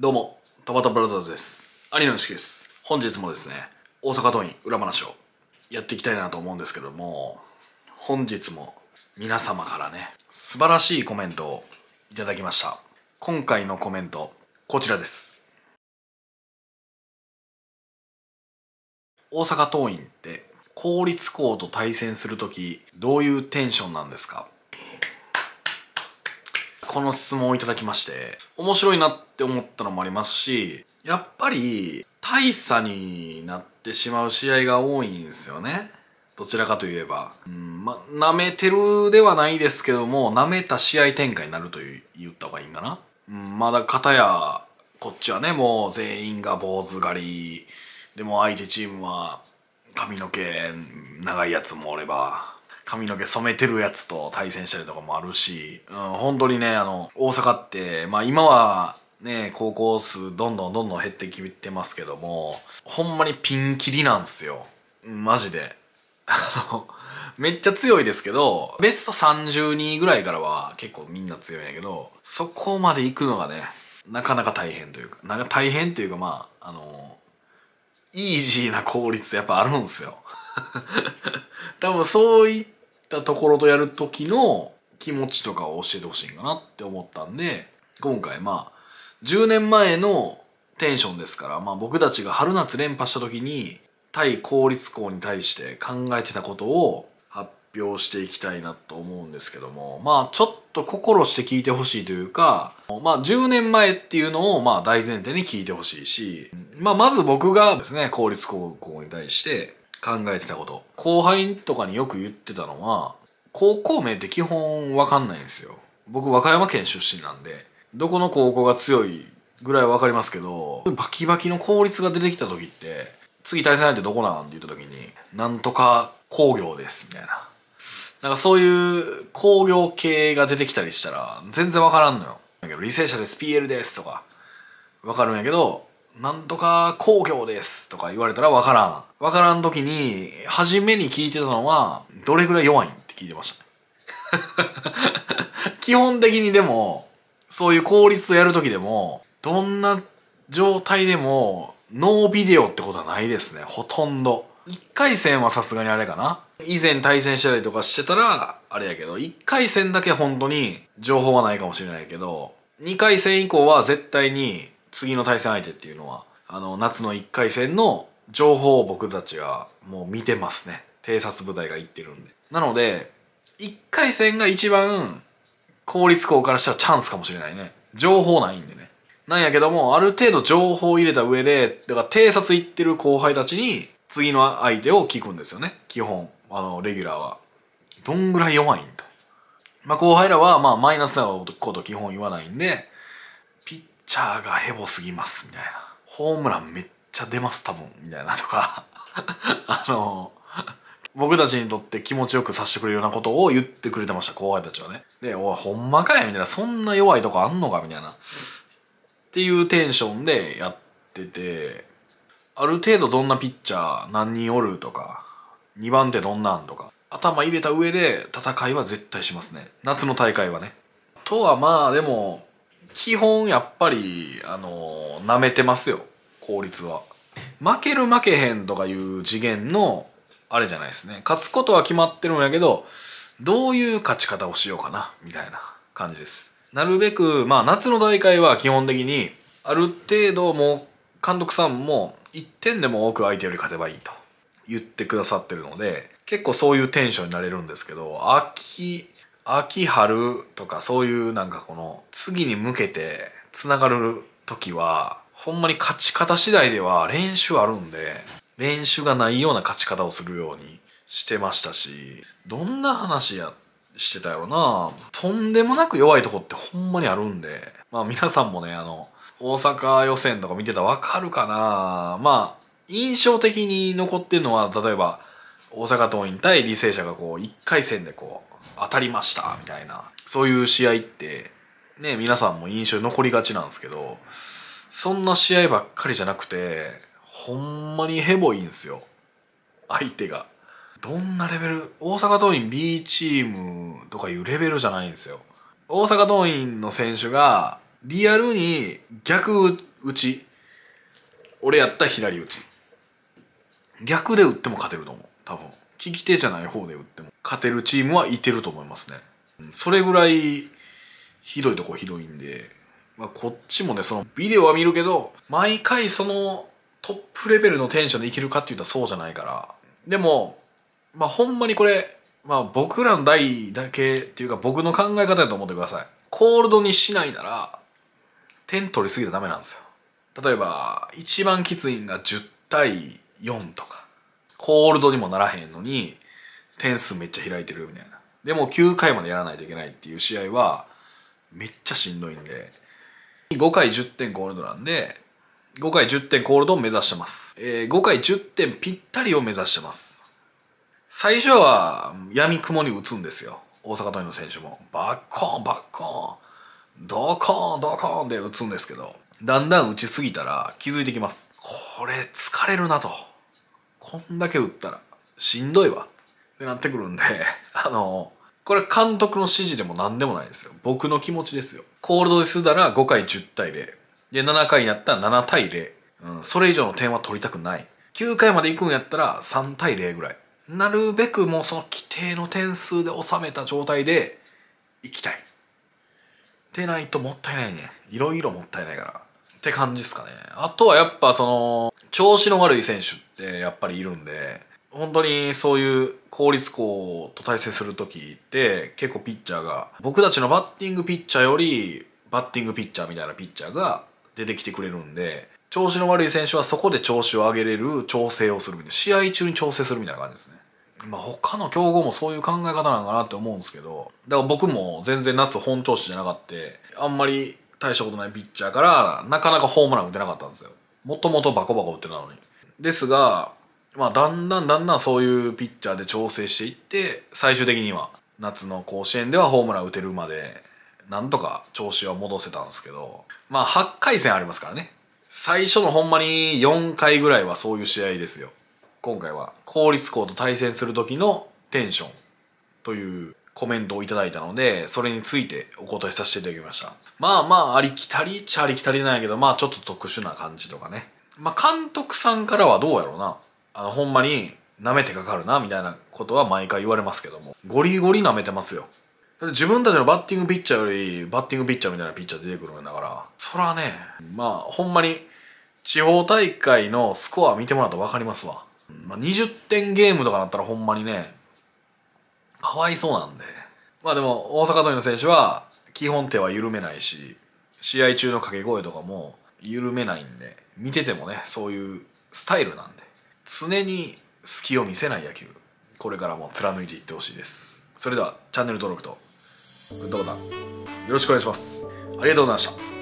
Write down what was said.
どうも、トマトブラザーズです。兄のです。本日もですね、大阪桐蔭裏話をやっていきたいなと思うんですけども、本日も皆様からね、素晴らしいコメントをいただきました。今回のコメント、こちらです。大阪桐蔭って公立校と対戦する時どういうテンションなんですかこの質問をいただきまして、面白いなって思ったのもありますし、やっぱり大差になってしまう試合が多いんですよね。どちらかといえば。うん、ま、舐めてるではないですけども、舐めた試合展開になると言った方がいいんかな。うん、まだ片や、こっちはね、もう全員が坊主狩り。でも相手チームは髪の毛長いやつもおれば、髪の毛染めてるやつと対戦したりとかもあるし、うん、本当にね、あの、大阪って、まあ今は、ね、高校数どんどんどんどん減ってきてますけども、ほんまにピンキリなんすよ。マジで。あの、めっちゃ強いですけど、ベスト32ぐらいからは結構みんな強いんやけど、そこまで行くのがね、なかなか大変というか、なんか大変というかまあ、あの、イージーな効率やっぱあるんですよ。多分そういったったところとやる時の気持ちとかを教えてほしいんかなって思ったんで、今回まあ、10年前のテンションですから、まあ僕たちが春夏連覇した時に、対公立校に対して考えてたことを発表していきたいなと思うんですけども、まあちょっと心して聞いてほしいというか、まあ10年前っていうのをまあ大前提に聞いてほしいし、まあまず僕がですね、公立高校に対して、考えてたこと後輩とかによく言ってたのは高校名って基本わかんないんですよ僕和歌山県出身なんでどこの高校が強いぐらいは分かりますけどバキバキの効率が出てきた時って次対戦相手どこなんって言った時になんとか工業ですみたいななんかそういう工業系が出てきたりしたら全然分からんのよだけど履正社です PL ですとか分かるんやけどなんとか工業ですとか言われたらわからん。わからん時に、初めに聞いてたのは、どれぐらい弱いんって聞いてました、ね。基本的にでも、そういう効率をやる時でも、どんな状態でも、ノービデオってことはないですね。ほとんど。1回戦はさすがにあれかな。以前対戦したりとかしてたら、あれやけど、1回戦だけ本当に情報はないかもしれないけど、2回戦以降は絶対に次の対戦相手っていうのはあの夏の1回戦の情報を僕たちはもう見てますね偵察部隊が行ってるんでなので1回戦が一番公立校からしたらチャンスかもしれないね情報ないんでねなんやけどもある程度情報を入れた上でだから偵察行ってる後輩たちに次の相手を聞くんですよね基本あのレギュラーはどんぐらい弱いんとまあ後輩らはまあマイナスなこと基本言わないんでチャーがヘボすぎますみたいなホームランめっちゃ出ます多分みたいなとか あの僕たちにとって気持ちよくさせてくれるようなことを言ってくれてました後輩たちはねで「おいほんまかい」みたいな「そんな弱いとこあんのか」みたいなっていうテンションでやっててある程度どんなピッチャー何人おるとか2番手どんなんとか頭入れた上で戦いは絶対しますね夏の大会はねとはまあでも基本やっぱりあのなめてますよ効率は負ける負けへんとかいう次元のあれじゃないですね勝つことは決まってるんやけどどういう勝ち方をしようかなみたいな感じですなるべくまあ夏の大会は基本的にある程度もう監督さんも1点でも多く相手より勝てばいいと言ってくださってるので結構そういうテンションになれるんですけど秋秋春とかそういうなんかこの次に向けてつながる時はほんまに勝ち方次第では練習あるんで練習がないような勝ち方をするようにしてましたしどんな話やしてたよなとんでもなく弱いとこってほんまにあるんでまあ皆さんもねあの大阪予選とか見てたらわかるかなまあ印象的に残ってるのは例えば大阪桐蔭対履正社がこう1回戦でこう当たりましたみたいなそういう試合ってね皆さんも印象に残りがちなんですけどそんな試合ばっかりじゃなくてほんまにヘボいんすよ相手が。どんなレベル大阪桐蔭 B チームとかいうレベルじゃないんですよ。大阪桐蔭の選手がリアルに逆打ち俺やった左打ち逆で打っても勝てると思う多分利き手じゃない方で打っても勝てるチームはいてると思いますね。それぐらいひどいとこひどいんで、まあ、こっちもねそのビデオは見るけど毎回そのトップレベルのテンションでいけるかって言ったらそうじゃないからでも、まあ、ほんまにこれ、まあ、僕らの代だけっていうか僕の考え方だと思ってくださいコールドにしないなら点取りすぎちゃダメなんですよ例えば一番きついんが10対4とかコールドにもならへんのに点数めっちゃ開いてるみたいなでも9回までやらないといけないっていう試合はめっちゃしんどいんで5回10点コールドなんで5回10点コールドを目指してます、えー、5回10点ぴったりを目指してます最初は闇雲に打つんですよ大阪桐蔭の選手もバッコーンバッコーンドコーンドコーンで打つんですけどだんだん打ちすぎたら気づいてきますこれ疲れるなとこんだけ打ったらしんどいわってなってくるんで あのこれ監督の指示でも何でもないですよ僕の気持ちですよコールドですだら5回10対0で7回やったら7対0、うん、それ以上の点は取りたくない9回まで行くんやったら3対0ぐらいなるべくもうその規定の点数で収めた状態で行きたい。でないともったいないね。いろいろもったいないから。って感じですかね。あとはやっぱその、調子の悪い選手ってやっぱりいるんで、本当にそういう公立校と対戦する時って結構ピッチャーが、僕たちのバッティングピッチャーより、バッティングピッチャーみたいなピッチャーが出てきてくれるんで、調子の悪い選手はそこで調子を上げれる調整をするみたいな、試合中に調整するみたいな感じですね。まあ他の競合もそういう考え方なのかなって思うんですけど、だから僕も全然夏本調子じゃなかった、あんまり大したことないピッチャーからなかなかホームラン打てなかったんですよもともとバコバコ打ってたのにですが、まあ、だんだんだんだんそういうピッチャーで調整していって最終的には夏の甲子園ではホームラン打てるまでなんとか調子は戻せたんですけどまあ8回戦ありますからね最初のほんまに4回ぐらいはそういう試合ですよ今回は公立校と対戦する時のテンションというコメントをいただいたので、それについてお答えさせていただきました。まあまあ、ありきたりっちゃありきたりなんやけど、まあちょっと特殊な感じとかね。まあ監督さんからはどうやろうな。あの、ほんまに舐めてかかるな、みたいなことは毎回言われますけども。ゴリゴリ舐めてますよ。自分たちのバッティングピッチャーより、バッティングピッチャーみたいなピッチャー出てくるんだから、そらね、まあほんまに地方大会のスコア見てもらうと分かりますわ。まあ、20点ゲームとかなったらほんまにね、かわいそうなんでまあでも大阪桐蔭の選手は基本手は緩めないし試合中の掛け声とかも緩めないんで見ててもねそういうスタイルなんで常に隙を見せない野球これからも貫いていってほしいですそれではチャンネル登録とグッドボタンよろしくお願いしますありがとうございました